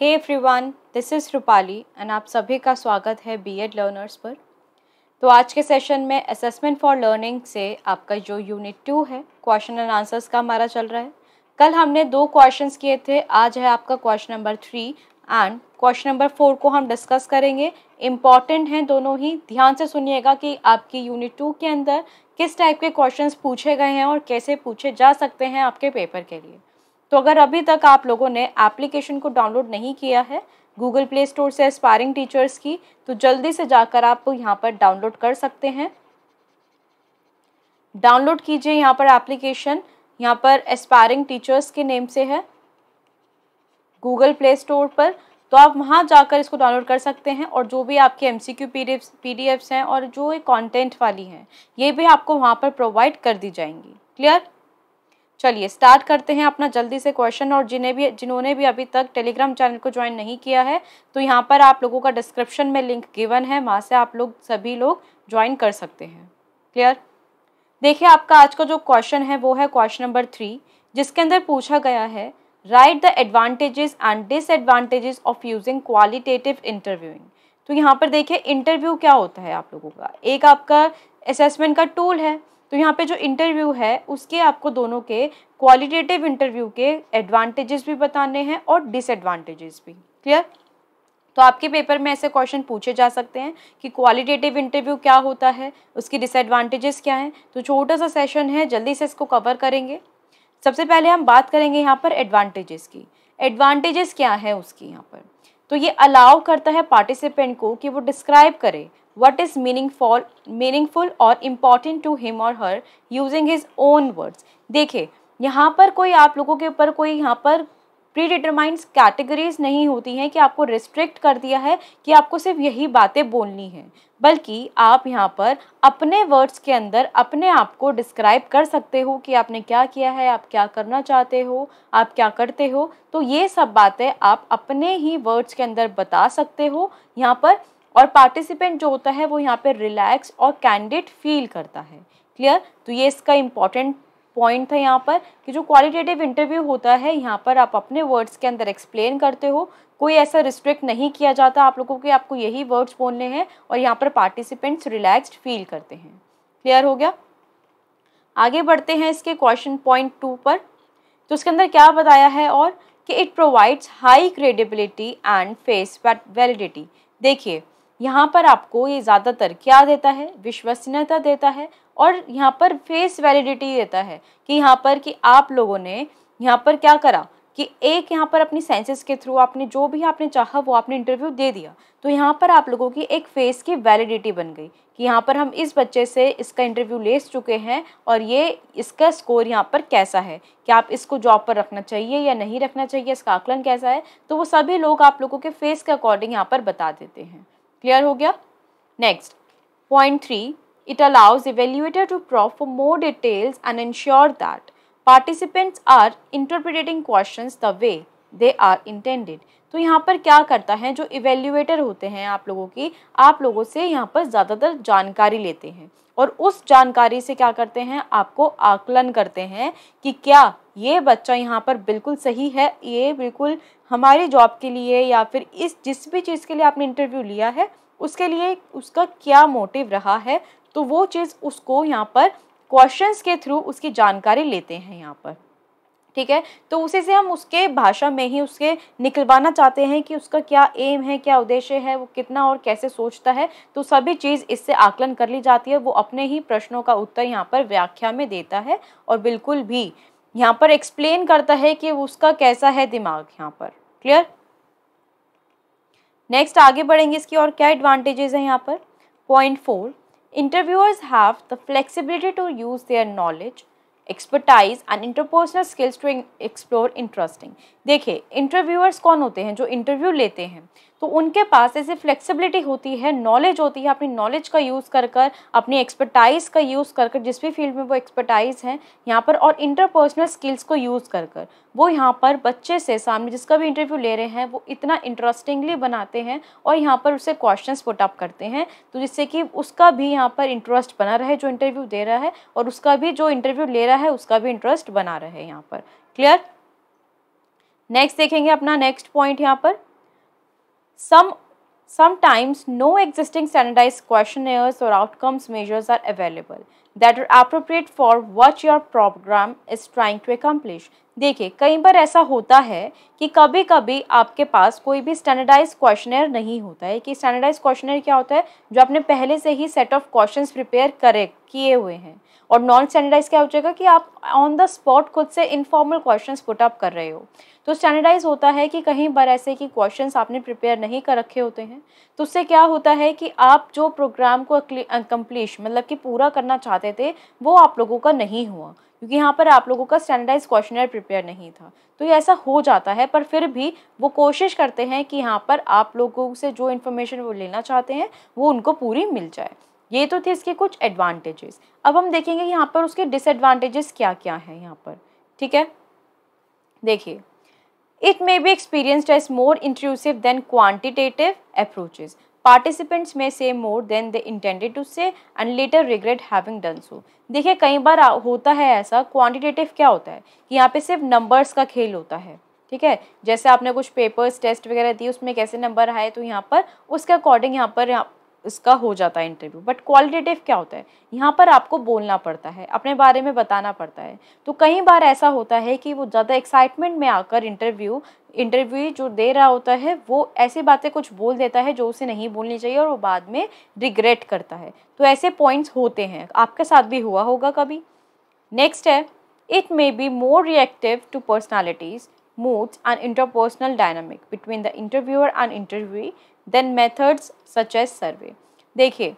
Hey everyone this is Rupali and आप सभी का स्वागत है बीएड लर्नर्स पर तो आज के सेशन में असेसमेंट फॉर लर्निंग से आपका जो यूनिट टू है क्वेश्चन एंड आंसर्स का हमारा चल रहा है कल हमने दो क्वेश्चन किए थे आज है आपका question number three and question number four को हम डिस्कस करेंगे इम्पॉर्टेंट हैं दोनों ही ध्यान से सुनिएगा कि आपकी यूनिट टू के अंदर किस टाइप के क्वेश्चंस पूछे गए हैं और कैसे पूछे जा सकते हैं आपके पेपर के लिए तो अगर अभी तक आप लोगों ने एप्लीकेशन को डाउनलोड नहीं किया है गूगल प्ले स्टोर से एस्पायरिंग टीचर्स की तो जल्दी से जाकर आप यहाँ पर डाउनलोड कर सकते हैं डाउनलोड कीजिए यहाँ पर एप्लीकेशन यहाँ पर एस्पायरिंग टीचर्स के नेम से है गूगल प्ले स्टोर पर तो आप वहाँ जाकर इसको डाउनलोड कर सकते हैं और जो भी आपके M C Q P D Fs हैं और जो कॉन्टेंट वाली हैं ये भी आपको वहाँ पर प्रोवाइड कर दी जाएंगी क्लियर चलिए स्टार्ट करते हैं अपना जल्दी से क्वेश्चन और जिन्हें भी जिन्होंने भी अभी तक टेलीग्राम चैनल को ज्वाइन नहीं किया है तो यहाँ पर आप लोगों का डिस्क्रिप्शन में लिंक गिवन है वहाँ से आप लोग सभी लोग ज्वाइन कर सकते हैं क्लियर देखिए आपका आज का जो क्वेश्चन है वो है क्वेश्चन नंबर थ्री जिसके अंदर पूछा गया है write the advantages and disadvantages of using qualitative interviewing तो यहाँ पर देखिए इंटरव्यू क्या होता है आप लोगों का एक आपका असेसमेंट का टूल है तो यहाँ पे जो इंटरव्यू है उसके आपको दोनों के क्वालिटेटिव इंटरव्यू के एडवांटेजेस भी बताने हैं और डिसएडवांटेजेस भी क्लियर तो आपके पेपर में ऐसे क्वेश्चन पूछे जा सकते हैं कि क्वालिटेटिव इंटरव्यू क्या होता है उसकी डिसएडवांटेजेस क्या हैं तो छोटा सा सेशन है जल्दी से इसको कवर करेंगे सबसे पहले हम बात करेंगे यहाँ पर एडवांटेजेस की एडवांटेजेस क्या है उसकी यहाँ पर तो ये अलाउ करता है पार्टिसिपेंट को कि वो डिस्क्राइब करे what is meaningful meaningful or important to him or her using his own words देखिए यहाँ पर कोई आप लोगों के ऊपर कोई यहाँ पर प्री डिटरमाइंड कैटेगरीज नहीं होती हैं कि आपको रिस्ट्रिक्ट कर दिया है कि आपको सिर्फ यही बातें बोलनी हैं बल्कि आप यहाँ पर अपने वर्ड्स के अंदर अपने आप को डिस्क्राइब कर सकते हो कि आपने क्या किया है आप क्या करना चाहते हो आप क्या करते हो तो ये सब बातें आप अपने ही वर्ड्स के अंदर बता सकते हो यहाँ पर और पार्टिसिपेंट जो होता है वो यहाँ पे रिलैक्स और कैंडिड फील करता है क्लियर तो ये इसका इम्पॉर्टेंट पॉइंट था यहाँ पर कि जो क्वालिटेटिव इंटरव्यू होता है यहाँ पर आप अपने वर्ड्स के अंदर एक्सप्लेन करते हो कोई ऐसा रिस्ट्रिक्ट नहीं किया जाता आप लोगों के आपको यही वर्ड्स बोलने हैं और यहाँ पर पार्टिसिपेंट्स रिलैक्स्ड फील करते हैं क्लियर हो गया आगे बढ़ते हैं इसके क्वेश्चन पॉइंट टू पर तो उसके अंदर क्या बताया है और कि it provides high credibility and face validity देखिए यहाँ पर आपको ये ज़्यादातर क्या देता है विश्वसनीयता देता है और यहाँ पर फेस वैलिडिटी देता है कि यहाँ पर कि आप लोगों ने यहाँ पर क्या करा कि एक यहाँ पर अपनी सेंसेस के थ्रू आपने जो भी आपने चाहा वो आपने इंटरव्यू दे दिया तो यहाँ पर आप लोगों की एक फेस की वैलिडिटी बन गई कि यहाँ पर हम इस बच्चे से इसका इंटरव्यू ले चुके हैं और ये इसका स्कोर यहाँ पर कैसा है कि आप इसको जॉब पर रखना चाहिए या नहीं रखना चाहिए इसका आकलन कैसा है तो वो सभी लोग आप लोगों के फेस के अकॉर्डिंग यहाँ पर बता देते हैं क्लियर हो गया next point three it allows evaluator to probe for more details and ensure that participants are interpreting question the way they are intended तो यहाँ पर क्या करता है जो इवेल्यूएटर होते हैं आप लोगों की आप लोगों से यहाँ पर ज़्यादातर जानकारी लेते हैं और उस जानकारी से क्या करते हैं आपको आकलन करते हैं कि क्या ये बच्चा यहाँ पर बिल्कुल सही है ये बिल्कुल हमारी जॉब के लिए या फिर इस जिस भी चीज़ के लिए आपने इंटरव्यू लिया है उसके लिए उसका क्या मोटिव रहा है तो वो चीज़ उसको यहाँ पर क्वेश्चंस के थ्रू उसकी जानकारी लेते हैं यहाँ पर ठीक है तो उसी से हम उसके भाषा में ही उसके निकलवाना चाहते हैं कि उसका क्या एम है क्या उद्देश्य है वो कितना और कैसे सोचता है तो सभी चीज़ इससे आकलन कर ली जाती है वो अपने ही प्रश्नों का उत्तर यहाँ पर व्याख्या में देता है और बिल्कुल भी यहाँ पर एक्सप्लेन करता है कि उसका कैसा है दिमाग यहाँ पर क्लियर नेक्स्ट आगे बढ़ेंगे इसकी और क्या एडवांटेजेस हैं यहाँ पर point four interviewers have the flexibility to use their knowledge expertise and interpersonal skills to explore interesting देखिए इंटरव्यूअर्स कौन होते हैं जो इंटरव्यू लेते हैं तो उनके पास ऐसी फ्लेक्सिबिलिटी होती है नॉलेज होती है अपनी नॉलेज का यूज़ कर कर अपनी एक्सपर्टाइज का यूज़ कर कर जिस भी फील्ड में वो एक्सपर्टाइज हैं यहाँ पर और इंटरपर्सनल स्किल्स को यूज़ कर कर वो यहाँ पर बच्चे से सामने जिसका भी इंटरव्यू ले रहे हैं वो इतना इंटरेस्टिंगली बनाते हैं और यहाँ पर उसे क्वेश्चन पुट अप करते हैं तो जिससे कि उसका भी यहाँ पर इंटरेस्ट बना रहे जो इंटरव्यू दे रहा है और उसका भी जो इंटरव्यू ले रहा है उसका भी इंटरेस्ट बना रहे यहाँ पर क्लियर नेक्स्ट देखेंगे अपना नेक्स्ट पॉइंट यहाँ पर Some, sometimes no existing standardized questionnaires or outcomes measures are available. That are appropriate for what your programme is trying to accomplish. देखिए कई बार ऐसा होता है कि कभी कभी आपके पास कोई भी स्टैंडर्डाइज क्वेश्चनर नहीं होता है कि स्टैंडर्डाइज क्वेश्चनर क्या होता है जो आपने पहले से ही सेट ऑफ क्वेश्चंस प्रिपेयर करे किए हुए हैं और नॉन स्टैंडर्डाइज क्या हो जाएगा कि आप ऑन द स्पॉट खुद से इनफॉर्मल क्वेश्चंस पुट अप कर रहे हो तो स्टैंडर्डाइज होता है कि कहीं बार ऐसे कि क्वेश्चन आपने प्रिपेयर नहीं कर रखे होते हैं तो उससे क्या होता है कि आप जो प्रोग्राम को कंप्लीश मतलब कि पूरा करना चाहते चाहते थे वो आप लोगों का नहीं हुआ क्योंकि यहाँ पर आप लोगों का स्टैंडर्डाइज क्वेश्चनर प्रिपेयर नहीं था तो ये ऐसा हो जाता है पर फिर भी वो कोशिश करते हैं कि यहाँ पर आप लोगों से जो इन्फॉर्मेशन वो लेना चाहते हैं वो उनको पूरी मिल जाए ये तो थे इसके कुछ एडवांटेजेस अब हम देखेंगे यहाँ पर उसके डिसएडवांटेजेस क्या क्या हैं यहाँ पर ठीक है देखिए it may be experienced as more intrusive than quantitative approaches participants में से more than they intended to say and later regret having done so देखिए कई बार होता है ऐसा क्वांटिटेटिव क्या होता है कि यहाँ पे सिर्फ नंबर्स का खेल होता है ठीक है जैसे आपने कुछ पेपर्स टेस्ट वगैरह दिए उसमें कैसे नंबर आए तो यहाँ पर उसके अकॉर्डिंग यहाँ पर इसका हो जाता है इंटरव्यू बट क्वालिटेटिव क्या होता है यहाँ पर आपको बोलना पड़ता है अपने बारे में बताना पड़ता है तो कई बार ऐसा होता है कि वो ज़्यादा एक्साइटमेंट में आकर इंटरव्यू इंटरव्यू जो दे रहा होता है वो ऐसी बातें कुछ बोल देता है जो उसे नहीं बोलनी चाहिए और वो बाद में रिग्रेट करता है तो ऐसे पॉइंट्स होते हैं आपके साथ भी हुआ होगा कभी नेक्स्ट है it may be more reactive to personalities moods and interpersonal dynamic between the interviewer and interview than methods such as survey देखिए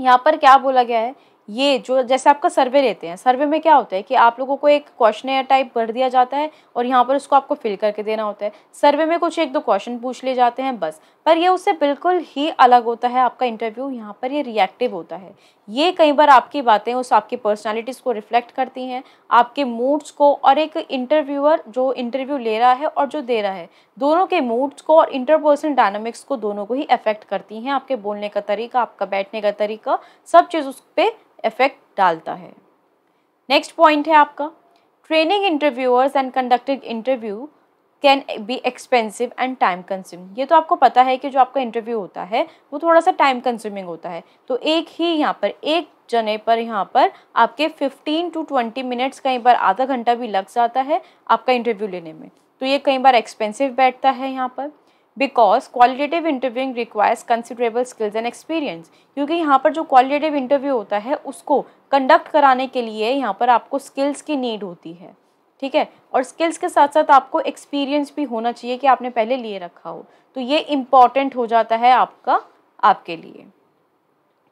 यहाँ पर क्या बोला गया है ये जो जैसे आपका सर्वे लेते हैं सर्वे में क्या होता है कि आप लोगों को एक क्वेश्चन टाइप भर दिया जाता है और यहाँ पर उसको आपको फिल करके देना होता है सर्वे में कुछ एक दो क्वेश्चन पूछ लिए जाते हैं बस पर ये उससे बिल्कुल ही अलग होता है आपका इंटरव्यू यहाँ पर ये रिएक्टिव होता है ये कई बार आपकी बातें उस आपकी पर्सनैलिटीज को रिफ्लेक्ट करती हैं आपके मूड्स को और एक इंटरव्यूअर जो इंटरव्यू ले रहा है और जो दे रहा है दोनों के मूड्स को और इंटरपर्सनल डायनामिक्स को दोनों को ही अफेक्ट करती हैं आपके बोलने का तरीका आपका बैठने का तरीका सब चीज़ उस पर इफेक्ट डालता है नेक्स्ट पॉइंट है आपका training interviewers and conducted interview can be expensive and time consume ये तो आपको पता है कि जो आपका इंटरव्यू होता है वो थोड़ा सा टाइम कंज्यूमिंग होता है तो एक ही यहाँ पर एक जने पर यहाँ पर आपके 15 टू 20 मिनट्स कहीं पर आधा घंटा भी लग जाता है आपका इंटरव्यू लेने में तो ये कई बार एक्सपेंसिव बैठता है यहाँ पर because qualitative interviewing requires considerable skills and experience क्योंकि यहाँ पर जो क्वालिटेटिव इंटरव्यू होता है उसको कंडक्ट कराने के लिए यहाँ पर आपको स्किल्स की नीड होती है ठीक है और स्किल्स के साथ साथ आपको एक्सपीरियंस भी होना चाहिए कि आपने पहले लिए रखा हो तो ये इम्पॉर्टेंट हो जाता है आपका आपके लिए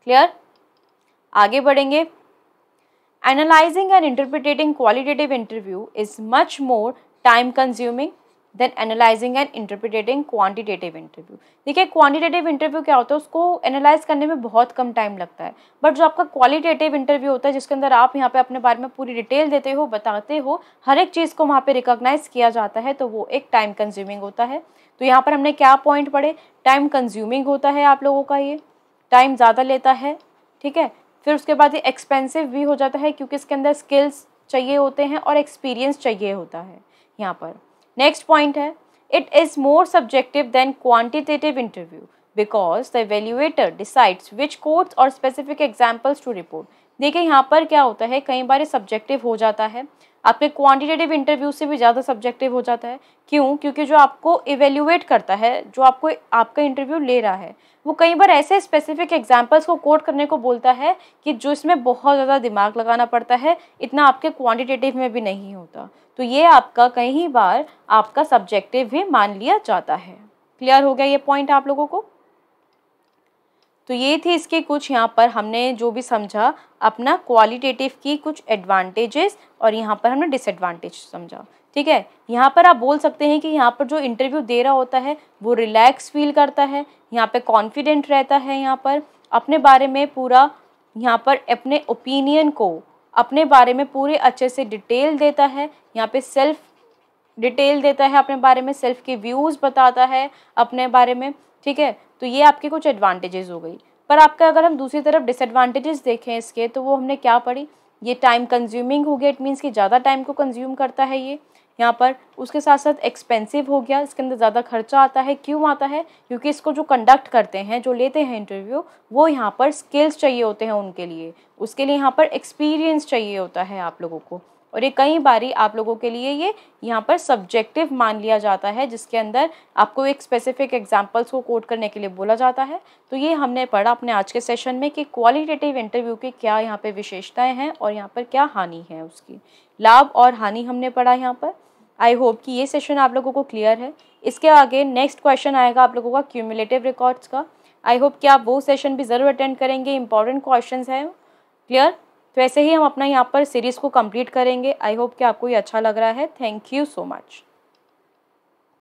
क्लियर आगे बढ़ेंगे analysing and interpreting qualitative interview is much more time consuming than analysing and interpreting quantitative interview देखिए क्वांटिटेटिव इंटरव्यू क्या होता है उसको एनालाइज करने में बहुत कम टाइम लगता है बट जो आपका क्वालिटेटिव इंटरव्यू होता है जिसके अंदर आप यहाँ पे अपने बारे में पूरी डिटेल देते हो बताते हो हर एक चीज़ को वहाँ पे रिकॉग्नाइज किया जाता है तो वो एक टाइम कंज्यूमिंग होता है तो यहाँ पर हमने क्या पॉइंट पढ़े टाइम कंज्यूमिंग होता है आप लोगों का ये टाइम ज़्यादा लेता है ठीक है फिर उसके बाद ये एक्सपेंसिव भी हो जाता है क्योंकि इसके अंदर स्किल्स चाहिए होते हैं और एक्सपीरियंस चाहिए होता है यहाँ पर नेक्स्ट पॉइंट है it is more subjective than quantitative interview because the evaluator decides which quotes और स्पेसिफिक एग्जाम्पल्स टू रिपोर्ट देखिए यहाँ पर क्या होता है कई बार सब्जेक्टिव हो जाता है आपके क्वांटिटेटिव इंटरव्यू से भी ज़्यादा सब्जेक्टिव हो जाता है क्यों क्योंकि जो आपको इवेल्यूएट करता है जो आपको आपका इंटरव्यू ले रहा है वो कई बार ऐसे स्पेसिफिक एग्जाम्पल्स को कोट करने को बोलता है कि जो इसमें बहुत ज़्यादा दिमाग लगाना पड़ता है इतना आपके क्वांटिटेटिव में भी नहीं होता तो ये आपका कई बार आपका सब्जेक्टिव भी मान लिया जाता है क्लियर हो गया ये पॉइंट आप लोगों को तो ये थे इसके कुछ यहाँ पर हमने जो भी समझा अपना क्वालिटेटिव की कुछ एडवांटेजेस और यहाँ पर हमने डिसएडवांटेज समझा ठीक है यहाँ पर आप बोल सकते हैं कि यहाँ पर जो इंटरव्यू दे रहा होता है वो रिलैक्स फील करता है यहाँ पे कॉन्फिडेंट रहता है यहाँ पर अपने बारे में पूरा यहाँ पर अपने ओपिनियन को अपने बारे में पूरे अच्छे से डिटेल देता है यहाँ पे सेल्फ डिटेल देता है अपने बारे में सेल्फ के व्यूज़ बताता है अपने बारे में ठीक है तो ये आपके कुछ एडवांटेजेस हो गई पर आपका अगर हम दूसरी तरफ डिसएडवांटेजेस देखें इसके तो वो हमने क्या पढ़ी ये टाइम कंज्यूमिंग हो गया इट मीन्स कि ज़्यादा टाइम को कंज्यूम करता है ये यहाँ पर उसके साथ साथ एक्सपेंसिव हो गया इसके अंदर ज़्यादा खर्चा आता है क्यों आता है क्योंकि इसको जो कंडक्ट करते हैं जो लेते हैं इंटरव्यू वो यहाँ पर स्किल्स चाहिए होते हैं उनके लिए उसके लिए यहाँ पर एक्सपीरियंस चाहिए होता है आप लोगों को और ये कई बारी आप लोगों के लिए ये यहाँ पर सब्जेक्टिव मान लिया जाता है जिसके अंदर आपको एक स्पेसिफिक एग्जाम्पल्स को कोट करने के लिए बोला जाता है तो ये हमने पढ़ा अपने आज के सेशन में कि क्वालिटेटिव इंटरव्यू की क्या यहाँ पर विशेषताएँ हैं और यहाँ पर क्या हानि है उसकी लाभ और हानि हमने पढ़ा यहाँ पर आई होप कि ये सेशन आप लोगों को क्लियर है इसके आगे नेक्स्ट क्वेश्चन आएगा आप लोगों का क्यूमुलेटिव रिकॉर्ड्स का आई होप कि आप वो सेशन भी ज़रूर अटेंड करेंगे इंपॉर्टेंट क्वेश्चन हैं क्लियर तो ऐसे ही हम अपना यहाँ पर सीरीज़ को कंप्लीट करेंगे आई होप कि आपको ये अच्छा लग रहा है थैंक यू सो मच